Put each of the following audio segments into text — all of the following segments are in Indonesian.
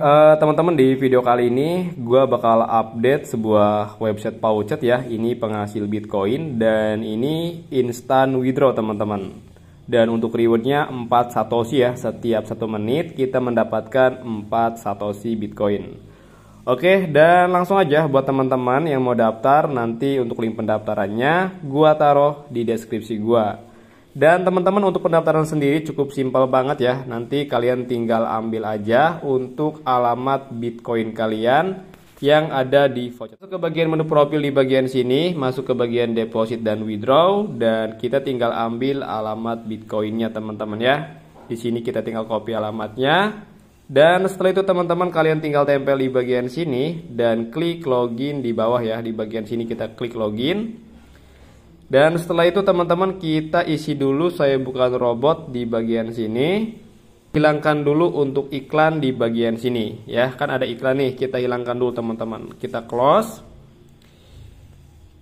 uh, teman-teman di video kali ini gue bakal update sebuah website paucet ya. Ini penghasil Bitcoin dan ini instant withdraw teman-teman. Dan untuk rewardnya 4 satoshi ya. Setiap satu menit kita mendapatkan 4 satoshi Bitcoin. Oke, dan langsung aja buat teman-teman yang mau daftar nanti untuk link pendaftarannya gue taruh di deskripsi gue dan teman-teman untuk pendaftaran sendiri cukup simpel banget ya. Nanti kalian tinggal ambil aja untuk alamat Bitcoin kalian yang ada di voucher. Masuk ke bagian menu profil di bagian sini, masuk ke bagian deposit dan withdraw dan kita tinggal ambil alamat Bitcoinnya teman-teman ya. Di sini kita tinggal copy alamatnya. Dan setelah itu teman-teman kalian tinggal tempel di bagian sini dan klik login di bawah ya. Di bagian sini kita klik login. Dan setelah itu teman-teman kita isi dulu saya bukan robot di bagian sini. Hilangkan dulu untuk iklan di bagian sini ya. Kan ada iklan nih, kita hilangkan dulu teman-teman. Kita close.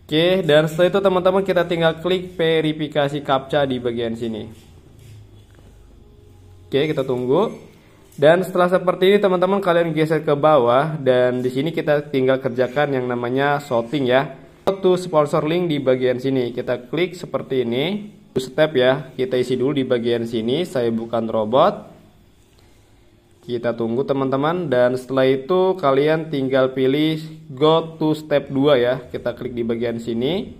Oke, dan setelah itu teman-teman kita tinggal klik verifikasi captcha di bagian sini. Oke, kita tunggu. Dan setelah seperti ini teman-teman kalian geser ke bawah dan di sini kita tinggal kerjakan yang namanya sorting ya to sponsor link di bagian sini. Kita klik seperti ini. Step ya, kita isi dulu di bagian sini. Saya bukan robot. Kita tunggu teman-teman dan setelah itu kalian tinggal pilih go to step 2 ya. Kita klik di bagian sini.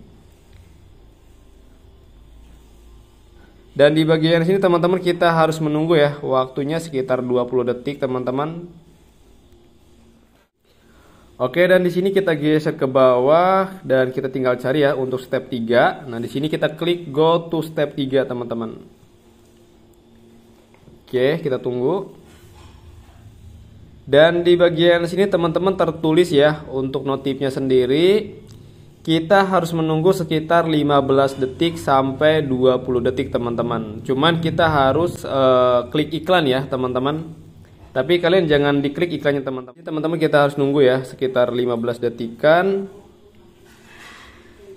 Dan di bagian sini teman-teman kita harus menunggu ya. Waktunya sekitar 20 detik teman-teman. Oke, dan di sini kita geser ke bawah dan kita tinggal cari ya untuk step 3. Nah, di sini kita klik go to step 3, teman-teman. Oke, kita tunggu. Dan di bagian sini teman-teman tertulis ya untuk notifnya sendiri kita harus menunggu sekitar 15 detik sampai 20 detik teman-teman. Cuman kita harus uh, klik iklan ya, teman-teman. Tapi kalian jangan diklik iklannya teman-teman. Teman-teman kita harus nunggu ya sekitar 15 detikan.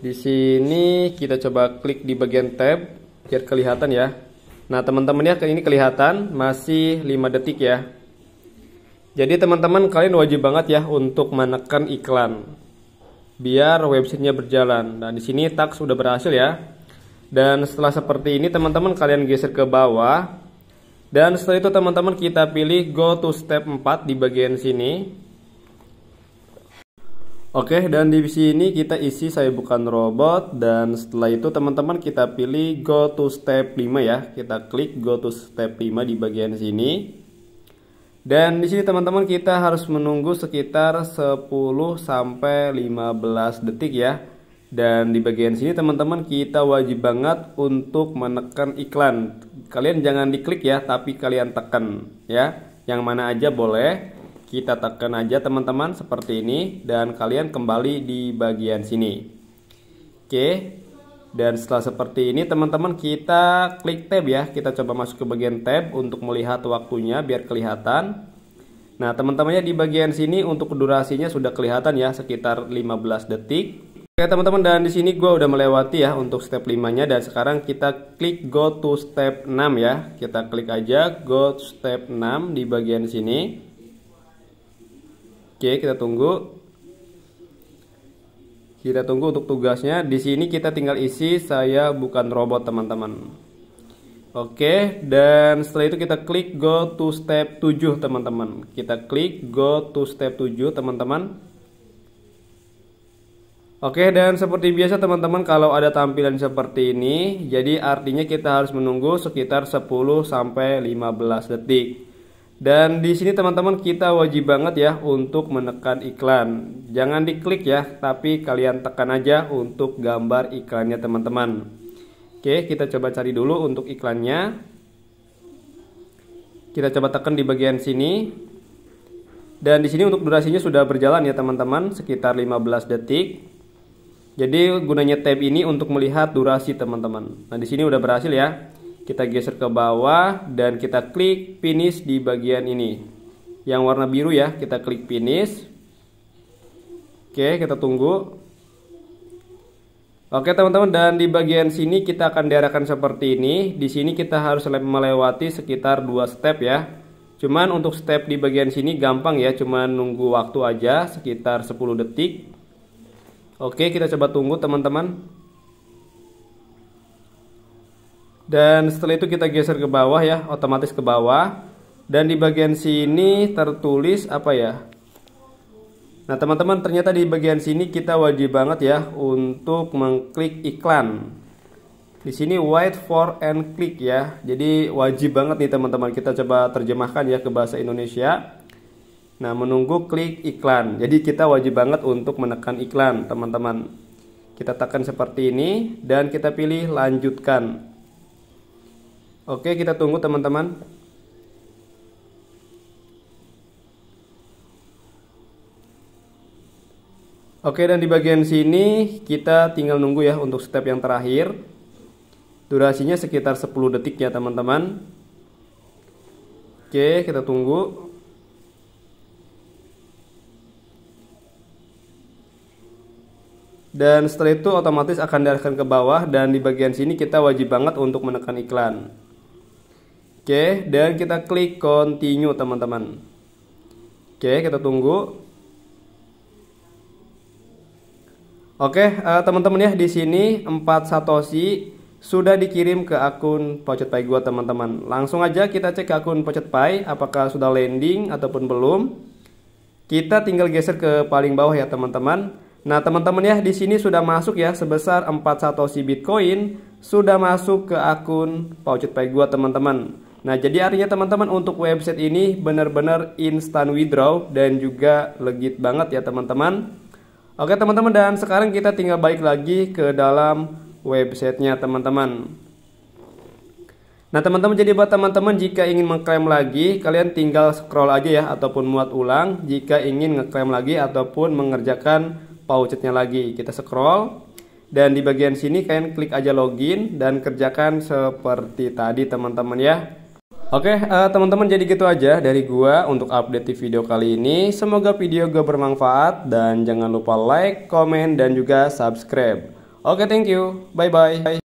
Di sini kita coba klik di bagian tab biar kelihatan ya. Nah, teman-teman ya ini kelihatan masih 5 detik ya. Jadi teman-teman kalian wajib banget ya untuk menekan iklan biar websitenya berjalan. Nah, di sini tax sudah berhasil ya. Dan setelah seperti ini teman-teman kalian geser ke bawah dan setelah itu teman-teman kita pilih go to step 4 di bagian sini. Oke, dan di sini kita isi saya bukan robot dan setelah itu teman-teman kita pilih go to step 5 ya. Kita klik go to step 5 di bagian sini. Dan di sini teman-teman kita harus menunggu sekitar 10 sampai 15 detik ya. Dan di bagian sini teman-teman kita wajib banget untuk menekan iklan Kalian jangan diklik ya, tapi kalian tekan ya. Yang mana aja boleh. Kita tekan aja teman-teman seperti ini dan kalian kembali di bagian sini. Oke. Dan setelah seperti ini teman-teman kita klik tab ya. Kita coba masuk ke bagian tab untuk melihat waktunya biar kelihatan. Nah, teman-temannya di bagian sini untuk durasinya sudah kelihatan ya sekitar 15 detik. Oke ya, teman-teman dan di sini gue udah melewati ya untuk step 5 nya dan sekarang kita klik go to step 6 ya kita klik aja go to step 6 di bagian sini Oke kita tunggu kita tunggu untuk tugasnya di sini kita tinggal isi saya bukan robot teman-teman Oke dan setelah itu kita klik go to step 7 teman-teman kita klik go to step 7 teman-teman Oke, dan seperti biasa teman-teman kalau ada tampilan seperti ini, jadi artinya kita harus menunggu sekitar 10 sampai 15 detik. Dan di sini teman-teman kita wajib banget ya untuk menekan iklan. Jangan diklik ya, tapi kalian tekan aja untuk gambar iklannya teman-teman. Oke, kita coba cari dulu untuk iklannya. Kita coba tekan di bagian sini. Dan di sini untuk durasinya sudah berjalan ya teman-teman, sekitar 15 detik. Jadi gunanya tab ini untuk melihat durasi teman-teman. Nah di sini udah berhasil ya. Kita geser ke bawah dan kita klik finish di bagian ini. Yang warna biru ya, kita klik finish. Oke, kita tunggu. Oke teman-teman dan di bagian sini kita akan diarahkan seperti ini. Di sini kita harus melewati sekitar dua step ya. Cuman untuk step di bagian sini gampang ya, cuman nunggu waktu aja sekitar 10 detik. Oke, kita coba tunggu teman-teman. Dan setelah itu kita geser ke bawah ya, otomatis ke bawah. Dan di bagian sini tertulis apa ya? Nah, teman-teman, ternyata di bagian sini kita wajib banget ya untuk mengklik iklan. Di sini white for and click ya. Jadi wajib banget nih teman-teman. Kita coba terjemahkan ya ke bahasa Indonesia. Nah, menunggu klik iklan. Jadi kita wajib banget untuk menekan iklan, teman-teman. Kita tekan seperti ini dan kita pilih lanjutkan. Oke, kita tunggu teman-teman. Oke, dan di bagian sini kita tinggal nunggu ya untuk step yang terakhir. Durasinya sekitar 10 detik ya, teman-teman. Oke, kita tunggu. dan setelah itu otomatis akan diarahkan ke bawah dan di bagian sini kita wajib banget untuk menekan iklan oke dan kita klik continue teman-teman oke kita tunggu oke eh, teman-teman ya di sini 4 satoshi sudah dikirim ke akun pay gua teman-teman langsung aja kita cek ke akun pay apakah sudah landing ataupun belum kita tinggal geser ke paling bawah ya teman-teman Nah, teman-teman ya, di sini sudah masuk ya sebesar 4 satoshi Bitcoin sudah masuk ke akun Paucet gua, teman-teman. Nah, jadi artinya teman-teman untuk website ini benar-benar instant withdraw dan juga legit banget ya, teman-teman. Oke, teman-teman dan sekarang kita tinggal balik lagi ke dalam websitenya, teman-teman. Nah teman-teman jadi buat teman-teman jika ingin mengklaim lagi kalian tinggal scroll aja ya ataupun muat ulang jika ingin mengklaim lagi ataupun mengerjakan pouchetnya lagi. Kita scroll dan di bagian sini kalian klik aja login dan kerjakan seperti tadi teman-teman ya. Oke, uh, teman-teman jadi gitu aja dari gua untuk update di video kali ini. Semoga video gue bermanfaat dan jangan lupa like, komen dan juga subscribe. Oke, thank you. Bye bye.